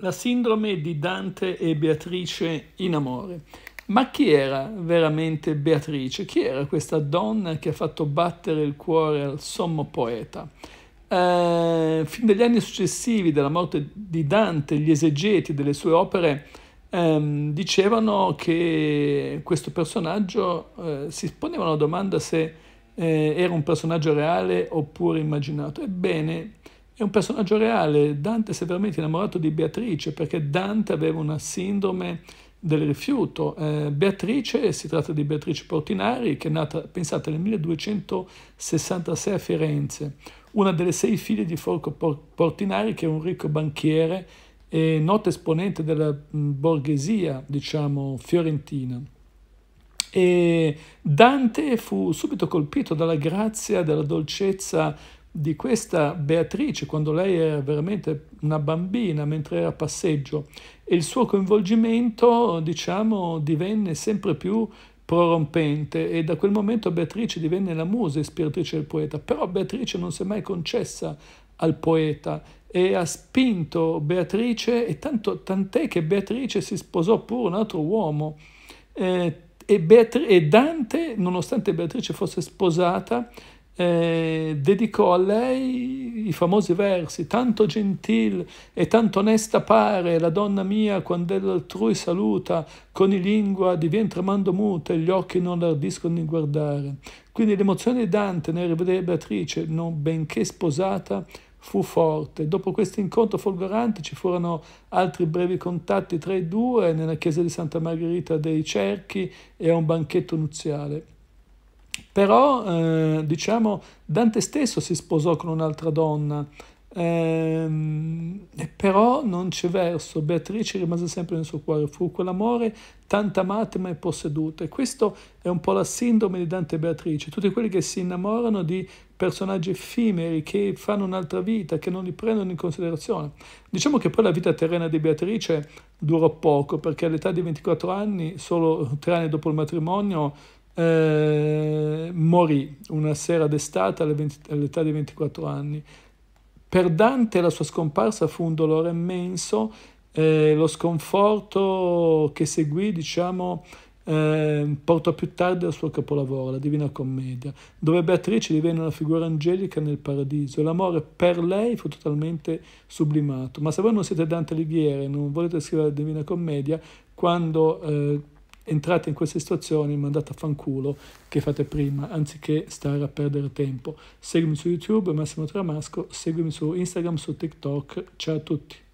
la sindrome di Dante e Beatrice in amore. Ma chi era veramente Beatrice? Chi era questa donna che ha fatto battere il cuore al sommo poeta? Eh, fin dagli anni successivi della morte di Dante, gli esegeti delle sue opere ehm, dicevano che questo personaggio eh, si ponevano la domanda se eh, era un personaggio reale oppure immaginato. Ebbene, è un personaggio reale, Dante si è veramente innamorato di Beatrice perché Dante aveva una sindrome del rifiuto. Eh, Beatrice, si tratta di Beatrice Portinari, che è nata, pensate, nel 1266 a Firenze, una delle sei figlie di Forco Portinari, che è un ricco banchiere e noto esponente della borghesia, diciamo, fiorentina. E Dante fu subito colpito dalla grazia, dalla dolcezza di questa Beatrice quando lei era veramente una bambina mentre era a passeggio e il suo coinvolgimento diciamo divenne sempre più prorompente e da quel momento Beatrice divenne la musa ispiratrice del poeta, però Beatrice non si è mai concessa al poeta e ha spinto Beatrice, e tanto, tant'è che Beatrice si sposò pure un altro uomo. Eh, e, e, Dante, nonostante Beatrice fosse sposata, eh, dedicò a lei i famosi versi, tanto gentil e tanto onesta pare la donna mia quando altrui saluta, con i lingua divien tremando muta e gli occhi non ardiscono di guardare. Quindi l'emozione di Dante nel rivedere Beatrice, non benché sposata, fu forte. Dopo questo incontro folgorante ci furono altri brevi contatti tra i due nella chiesa di Santa Margherita dei Cerchi e a un banchetto nuziale. Però, eh, diciamo, Dante stesso si sposò con un'altra donna, ehm, però non c'è verso, Beatrice rimase sempre nel suo cuore, fu quell'amore tanta amata ma è posseduta. E questo è un po' la sindrome di Dante e Beatrice, tutti quelli che si innamorano di personaggi effimeri che fanno un'altra vita, che non li prendono in considerazione. Diciamo che poi la vita terrena di Beatrice durò poco, perché all'età di 24 anni, solo tre anni dopo il matrimonio, eh, morì una sera d'estate all'età di 24 anni. Per Dante la sua scomparsa fu un dolore immenso, eh, lo sconforto che seguì, diciamo, eh, portò più tardi al suo capolavoro, la Divina Commedia, dove Beatrice divenne una figura angelica nel paradiso e l'amore per lei fu totalmente sublimato. Ma se voi non siete Dante Alighieri e non volete scrivere la Divina Commedia, quando... Eh, entrate in queste situazioni mandate a fanculo che fate prima anziché stare a perdere tempo seguimi su youtube Massimo Tramasco seguimi su instagram su tiktok ciao a tutti